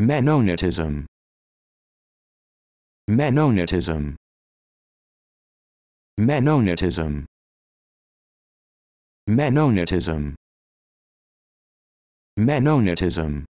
Mennonitism Mennonitism Mennonitism Mennonitism Mennonitism